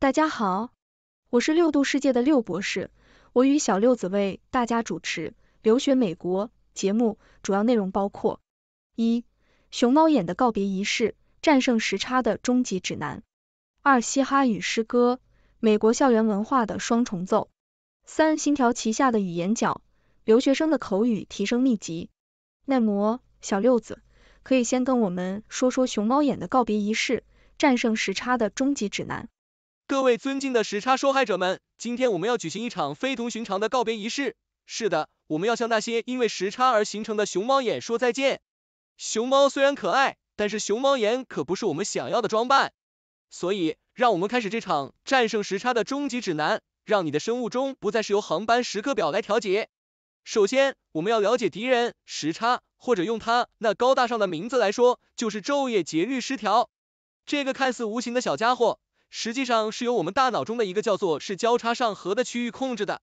大家好，我是六度世界的六博士，我与小六子为大家主持留学美国节目。主要内容包括：一、熊猫眼的告别仪式，战胜时差的终极指南；二、嘻哈与诗歌，美国校园文化的双重奏；三、星条旗下的语言角，留学生的口语提升秘籍。耐磨，小六子可以先跟我们说说熊猫眼的告别仪式，战胜时差的终极指南。各位尊敬的时差受害者们，今天我们要举行一场非同寻常的告别仪式。是的，我们要向那些因为时差而形成的熊猫眼说再见。熊猫虽然可爱，但是熊猫眼可不是我们想要的装扮。所以，让我们开始这场战胜时差的终极指南，让你的生物钟不再是由航班时刻表来调节。首先，我们要了解敌人——时差，或者用它那高大上的名字来说，就是昼夜节律失调。这个看似无形的小家伙。实际上是由我们大脑中的一个叫做是交叉上核的区域控制的。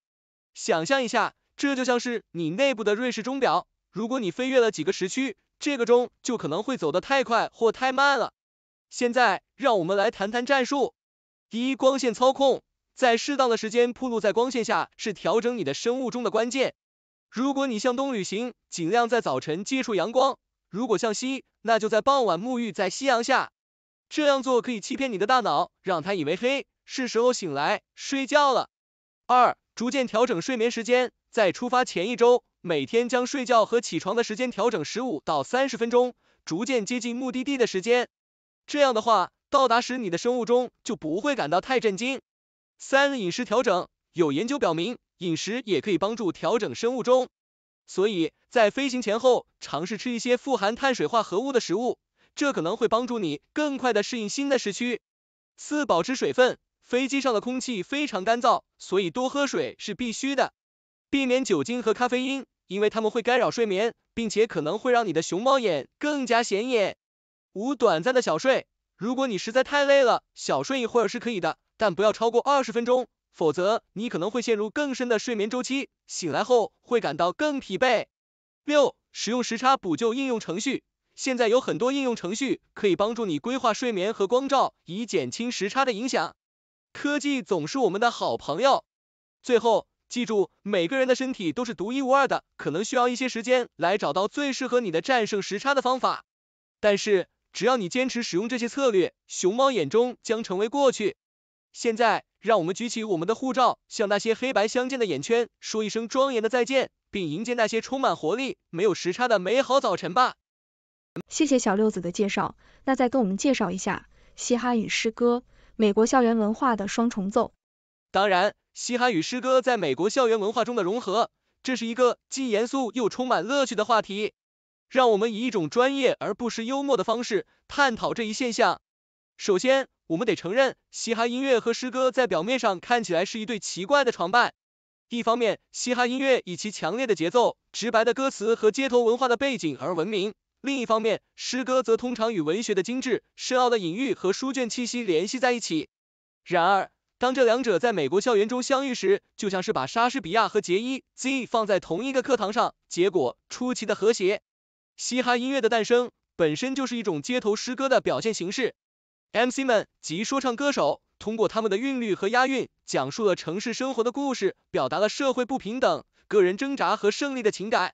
想象一下，这就像是你内部的瑞士钟表，如果你飞跃了几个时区，这个钟就可能会走得太快或太慢了。现在，让我们来谈谈战术。第一，光线操控，在适当的时间铺露在光线下是调整你的生物钟的关键。如果你向东旅行，尽量在早晨接触阳光；如果向西，那就在傍晚沐浴在夕阳下。这样做可以欺骗你的大脑，让他以为嘿，是时候醒来睡觉了。二，逐渐调整睡眠时间，在出发前一周，每天将睡觉和起床的时间调整十五到三十分钟，逐渐接近目的地的时间。这样的话，到达时你的生物钟就不会感到太震惊。三，饮食调整，有研究表明，饮食也可以帮助调整生物钟，所以在飞行前后，尝试吃一些富含碳水化合物的食物。这可能会帮助你更快的适应新的时区。四、保持水分，飞机上的空气非常干燥，所以多喝水是必须的。避免酒精和咖啡因，因为它们会干扰睡眠，并且可能会让你的熊猫眼更加显眼。五、短暂的小睡，如果你实在太累了，小睡一会儿是可以的，但不要超过二十分钟，否则你可能会陷入更深的睡眠周期，醒来后会感到更疲惫。六、使用时差补救应用程序。现在有很多应用程序可以帮助你规划睡眠和光照，以减轻时差的影响。科技总是我们的好朋友。最后，记住每个人的身体都是独一无二的，可能需要一些时间来找到最适合你的战胜时差的方法。但是只要你坚持使用这些策略，熊猫眼中将成为过去。现在，让我们举起我们的护照，向那些黑白相间的眼圈说一声庄严的再见，并迎接那些充满活力、没有时差的美好早晨吧。谢谢小六子的介绍，那再跟我们介绍一下嘻哈与诗歌、美国校园文化的双重奏。当然，嘻哈与诗歌在美国校园文化中的融合，这是一个既严肃又充满乐趣的话题。让我们以一种专业而不失幽默的方式探讨这一现象。首先，我们得承认，嘻哈音乐和诗歌在表面上看起来是一对奇怪的床伴。一方面，嘻哈音乐以其强烈的节奏、直白的歌词和街头文化的背景而闻名。另一方面，诗歌则通常与文学的精致、深奥的隐喻和书卷气息联系在一起。然而，当这两者在美国校园中相遇时，就像是把莎士比亚和杰伊 ·Z 放在同一个课堂上，结果出奇的和谐。嘻哈音乐的诞生本身就是一种街头诗歌的表现形式。MC 们及说唱歌手通过他们的韵律和押韵，讲述了城市生活的故事，表达了社会不平等、个人挣扎和胜利的情感。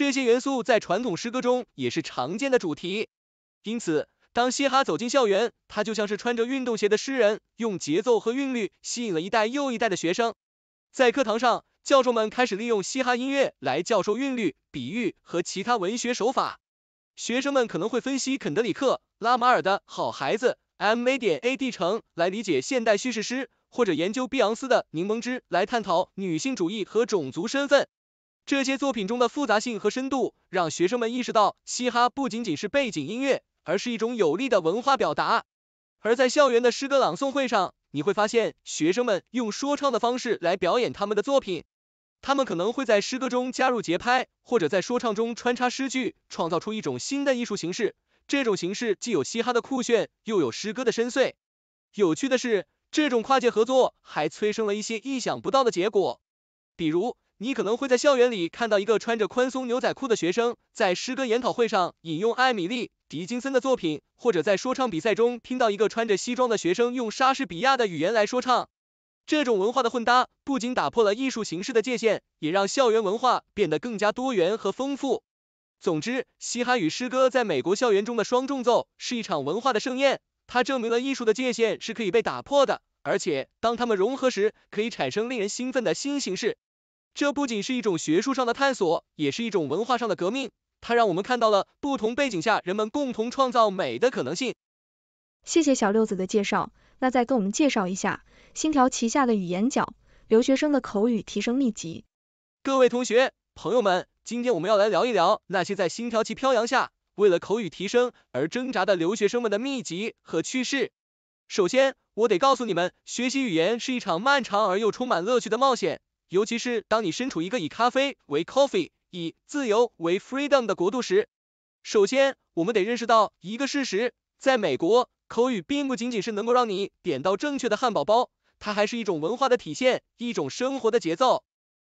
这些元素在传统诗歌中也是常见的主题，因此，当嘻哈走进校园，他就像是穿着运动鞋的诗人，用节奏和韵律吸引了一代又一代的学生。在课堂上，教授们开始利用嘻哈音乐来教授韵律、比喻和其他文学手法。学生们可能会分析肯德里克拉马尔的《好孩子》，M A. 点 A D. 城来理解现代叙事诗，或者研究碧昂斯的《柠檬汁》来探讨女性主义和种族身份。这些作品中的复杂性和深度，让学生们意识到嘻哈不仅仅是背景音乐，而是一种有力的文化表达。而在校园的诗歌朗诵会上，你会发现学生们用说唱的方式来表演他们的作品。他们可能会在诗歌中加入节拍，或者在说唱中穿插诗句，创造出一种新的艺术形式。这种形式既有嘻哈的酷炫，又有诗歌的深邃。有趣的是，这种跨界合作还催生了一些意想不到的结果，比如。你可能会在校园里看到一个穿着宽松牛仔裤的学生在诗歌研讨会上引用艾米丽·狄金森的作品，或者在说唱比赛中听到一个穿着西装的学生用莎士比亚的语言来说唱。这种文化的混搭不仅打破了艺术形式的界限，也让校园文化变得更加多元和丰富。总之，嘻哈与诗歌在美国校园中的双重奏是一场文化的盛宴，它证明了艺术的界限是可以被打破的，而且当它们融合时，可以产生令人兴奋的新形式。这不仅是一种学术上的探索，也是一种文化上的革命。它让我们看到了不同背景下人们共同创造美的可能性。谢谢小六子的介绍，那再跟我们介绍一下星条旗下的语言角，留学生的口语提升秘籍。各位同学、朋友们，今天我们要来聊一聊那些在星条旗飘扬下，为了口语提升而挣扎的留学生们的秘籍和趋势。首先，我得告诉你们，学习语言是一场漫长而又充满乐趣的冒险。尤其是当你身处一个以咖啡为 coffee，以自由为 freedom 的国度时，首先我们得认识到一个事实，在美国，口语并不仅仅是能够让你点到正确的汉堡包，它还是一种文化的体现，一种生活的节奏。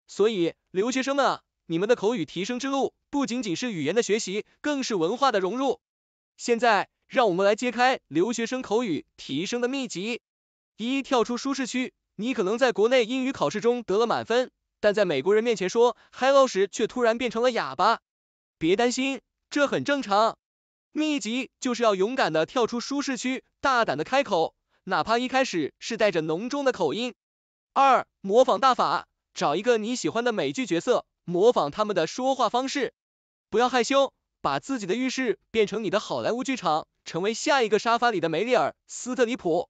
所以，留学生们，你们的口语提升之路不仅仅是语言的学习，更是文化的融入。现在，让我们来揭开留学生口语提升的秘籍。一、跳出舒适区。你可能在国内英语考试中得了满分，但在美国人面前说 h l o 时却突然变成了哑巴。别担心，这很正常。秘籍就是要勇敢的跳出舒适区，大胆的开口，哪怕一开始是带着浓重的口音。二，模仿大法，找一个你喜欢的美剧角色，模仿他们的说话方式，不要害羞，把自己的浴室变成你的好莱坞剧场，成为下一个沙发里的梅丽尔·斯特里普。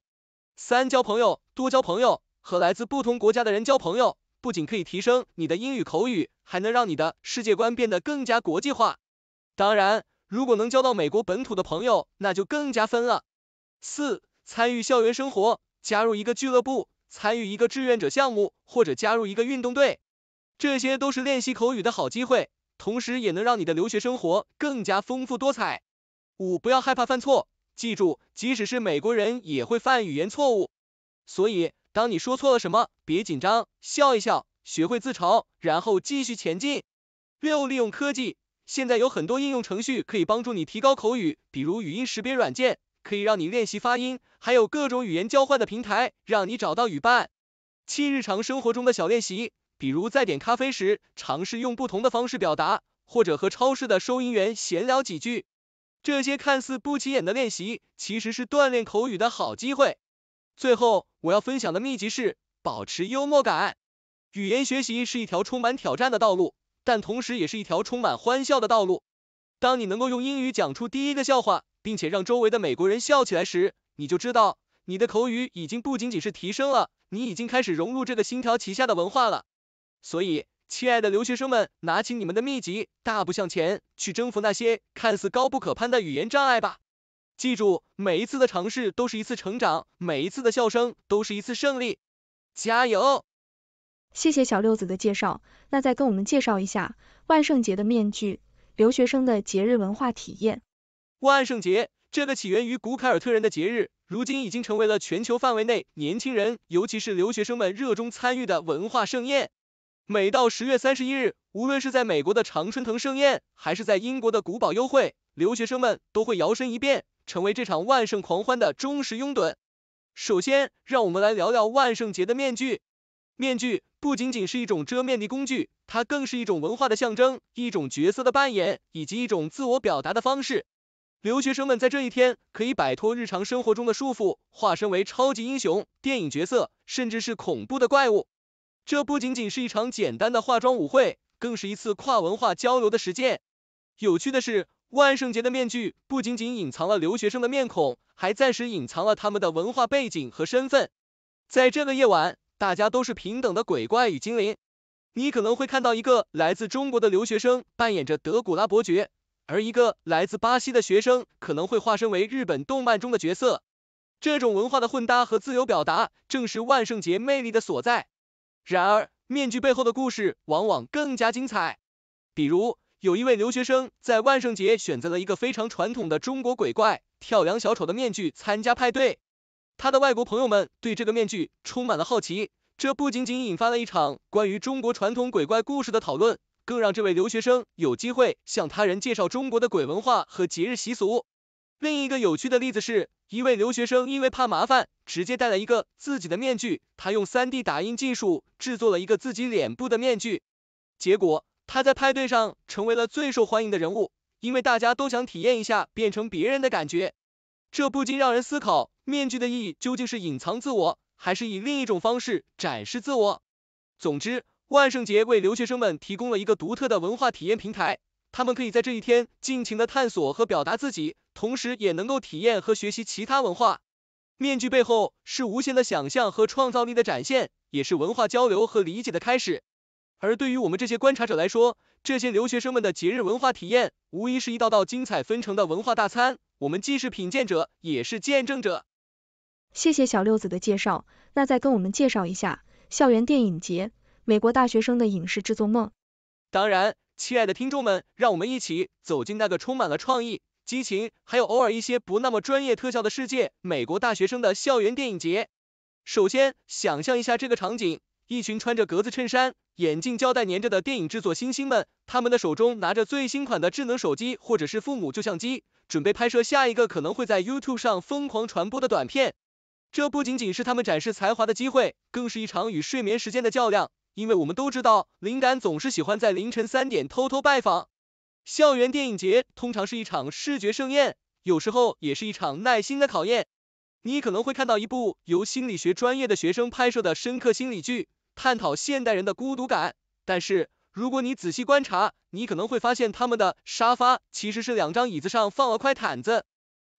三，交朋友，多交朋友。和来自不同国家的人交朋友，不仅可以提升你的英语口语，还能让你的世界观变得更加国际化。当然，如果能交到美国本土的朋友，那就更加分了。四、参与校园生活，加入一个俱乐部，参与一个志愿者项目，或者加入一个运动队，这些都是练习口语的好机会，同时也能让你的留学生活更加丰富多彩。五、不要害怕犯错，记住，即使是美国人也会犯语言错误，所以。当你说错了什么，别紧张，笑一笑，学会自嘲，然后继续前进。六、利用科技，现在有很多应用程序可以帮助你提高口语，比如语音识别软件，可以让你练习发音，还有各种语言交换的平台，让你找到语伴。七、日常生活中的小练习，比如在点咖啡时，尝试用不同的方式表达，或者和超市的收银员闲聊几句，这些看似不起眼的练习，其实是锻炼口语的好机会。最后。我要分享的秘籍是保持幽默感。语言学习是一条充满挑战的道路，但同时也是一条充满欢笑的道路。当你能够用英语讲出第一个笑话，并且让周围的美国人笑起来时，你就知道你的口语已经不仅仅是提升了，你已经开始融入这个星条旗下的文化了。所以，亲爱的留学生们，拿起你们的秘籍，大步向前，去征服那些看似高不可攀的语言障碍吧！记住，每一次的尝试都是一次成长，每一次的笑声都是一次胜利，加油！谢谢小六子的介绍，那再跟我们介绍一下万圣节的面具，留学生的节日文化体验。万圣节这个起源于古凯尔特人的节日，如今已经成为了全球范围内年轻人，尤其是留学生们热衷参与的文化盛宴。每到十月三十一日，无论是在美国的常春藤盛宴，还是在英国的古堡幽会，留学生们都会摇身一变。成为这场万圣狂欢的忠实拥趸。首先，让我们来聊聊万圣节的面具。面具不仅仅是一种遮面的工具，它更是一种文化的象征，一种角色的扮演，以及一种自我表达的方式。留学生们在这一天可以摆脱日常生活中的束缚，化身为超级英雄、电影角色，甚至是恐怖的怪物。这不仅仅是一场简单的化妆舞会，更是一次跨文化交流的实践。有趣的是，万圣节的面具不仅仅隐藏了留学生的面孔，还暂时隐藏了他们的文化背景和身份。在这个夜晚，大家都是平等的鬼怪与精灵。你可能会看到一个来自中国的留学生扮演着德古拉伯爵，而一个来自巴西的学生可能会化身为日本动漫中的角色。这种文化的混搭和自由表达，正是万圣节魅力的所在。然而，面具背后的故事往往更加精彩。比如，有一位留学生在万圣节选择了一个非常传统的中国鬼怪跳梁小丑的面具参加派对，他的外国朋友们对这个面具充满了好奇，这不仅仅引发了一场关于中国传统鬼怪故事的讨论，更让这位留学生有机会向他人介绍中国的鬼文化和节日习俗。另一个有趣的例子是，一位留学生因为怕麻烦，直接带来一个自己的面具，他用三 D 打印技术制作了一个自己脸部的面具，结果。他在派对上成为了最受欢迎的人物，因为大家都想体验一下变成别人的感觉。这不禁让人思考，面具的意义究竟是隐藏自我，还是以另一种方式展示自我？总之，万圣节为留学生们提供了一个独特的文化体验平台，他们可以在这一天尽情的探索和表达自己，同时也能够体验和学习其他文化。面具背后是无限的想象和创造力的展现，也是文化交流和理解的开始。而对于我们这些观察者来说，这些留学生们的节日文化体验，无疑是一道道精彩纷呈的文化大餐。我们既是品鉴者，也是见证者。谢谢小六子的介绍，那再跟我们介绍一下校园电影节，美国大学生的影视制作梦。当然，亲爱的听众们，让我们一起走进那个充满了创意、激情，还有偶尔一些不那么专业特效的世界——美国大学生的校园电影节。首先，想象一下这个场景：一群穿着格子衬衫。眼镜胶带粘着的电影制作新星们，他们的手中拿着最新款的智能手机或者是父母旧相机，准备拍摄下一个可能会在 YouTube 上疯狂传播的短片。这不仅仅是他们展示才华的机会，更是一场与睡眠时间的较量。因为我们都知道，灵感总是喜欢在凌晨三点偷偷拜访。校园电影节通常是一场视觉盛宴，有时候也是一场耐心的考验。你可能会看到一部由心理学专业的学生拍摄的深刻心理剧。探讨现代人的孤独感，但是如果你仔细观察，你可能会发现他们的沙发其实是两张椅子上放了块毯子，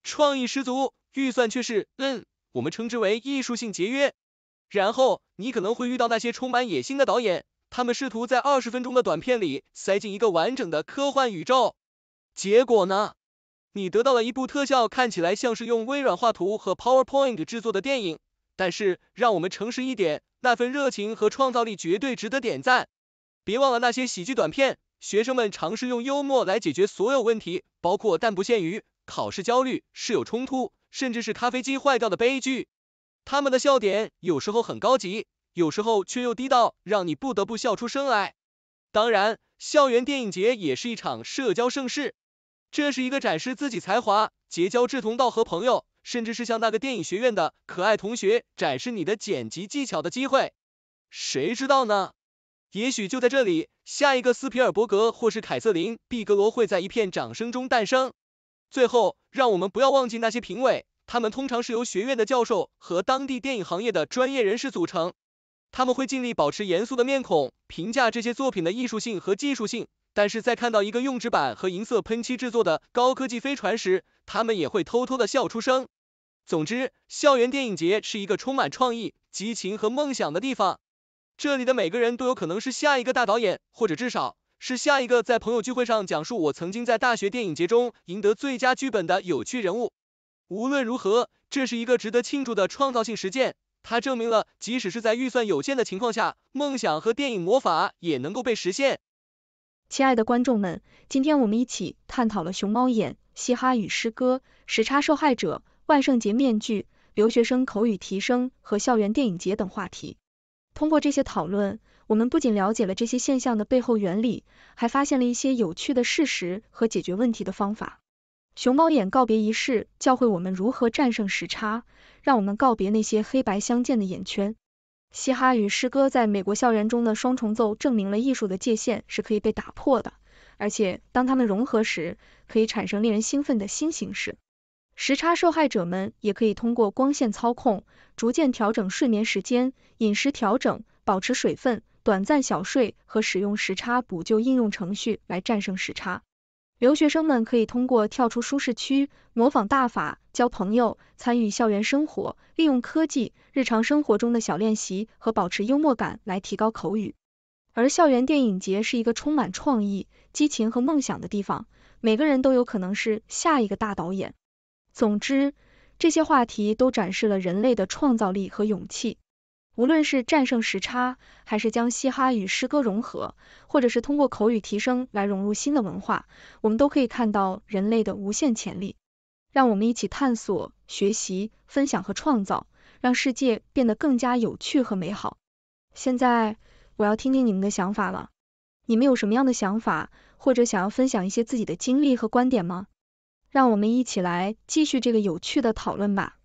创意十足，预算却是，嗯，我们称之为艺术性节约。然后你可能会遇到那些充满野心的导演，他们试图在二十分钟的短片里塞进一个完整的科幻宇宙，结果呢，你得到了一部特效看起来像是用微软画图和 PowerPoint 制作的电影。但是，让我们诚实一点，那份热情和创造力绝对值得点赞。别忘了那些喜剧短片，学生们尝试用幽默来解决所有问题，包括但不限于考试焦虑、室友冲突，甚至是咖啡机坏掉的悲剧。他们的笑点有时候很高级，有时候却又低到让你不得不笑出声来。当然，校园电影节也是一场社交盛事，这是一个展示自己才华、结交志同道合朋友。甚至是向那个电影学院的可爱同学展示你的剪辑技巧的机会，谁知道呢？也许就在这里，下一个斯皮尔伯格或是凯瑟琳·毕格罗会在一片掌声中诞生。最后，让我们不要忘记那些评委，他们通常是由学院的教授和当地电影行业的专业人士组成，他们会尽力保持严肃的面孔，评价这些作品的艺术性和技术性。但是在看到一个用纸板和银色喷漆制作的高科技飞船时，他们也会偷偷的笑出声。总之，校园电影节是一个充满创意、激情和梦想的地方，这里的每个人都有可能是下一个大导演，或者至少是下一个在朋友聚会上讲述我曾经在大学电影节中赢得最佳剧本的有趣人物。无论如何，这是一个值得庆祝的创造性实践，它证明了即使是在预算有限的情况下，梦想和电影魔法也能够被实现。亲爱的观众们，今天我们一起探讨了熊猫眼、嘻哈与诗歌、时差受害者、万圣节面具、留学生口语提升和校园电影节等话题。通过这些讨论，我们不仅了解了这些现象的背后原理，还发现了一些有趣的事实和解决问题的方法。熊猫眼告别仪式教会我们如何战胜时差，让我们告别那些黑白相间的眼圈。嘻哈与诗歌在美国校园中的双重奏，证明了艺术的界限是可以被打破的，而且当它们融合时，可以产生令人兴奋的新形式。时差受害者们也可以通过光线操控、逐渐调整睡眠时间、饮食调整、保持水分、短暂小睡和使用时差补救应用程序来战胜时差。留学生们可以通过跳出舒适区、模仿大法、交朋友、参与校园生活、利用科技、日常生活中的小练习和保持幽默感来提高口语。而校园电影节是一个充满创意、激情和梦想的地方，每个人都有可能是下一个大导演。总之，这些话题都展示了人类的创造力和勇气。无论是战胜时差，还是将嘻哈与诗歌融合，或者是通过口语提升来融入新的文化，我们都可以看到人类的无限潜力。让我们一起探索、学习、分享和创造，让世界变得更加有趣和美好。现在，我要听听你们的想法了。你们有什么样的想法，或者想要分享一些自己的经历和观点吗？让我们一起来继续这个有趣的讨论吧。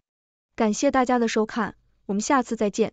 感谢大家的收看，我们下次再见。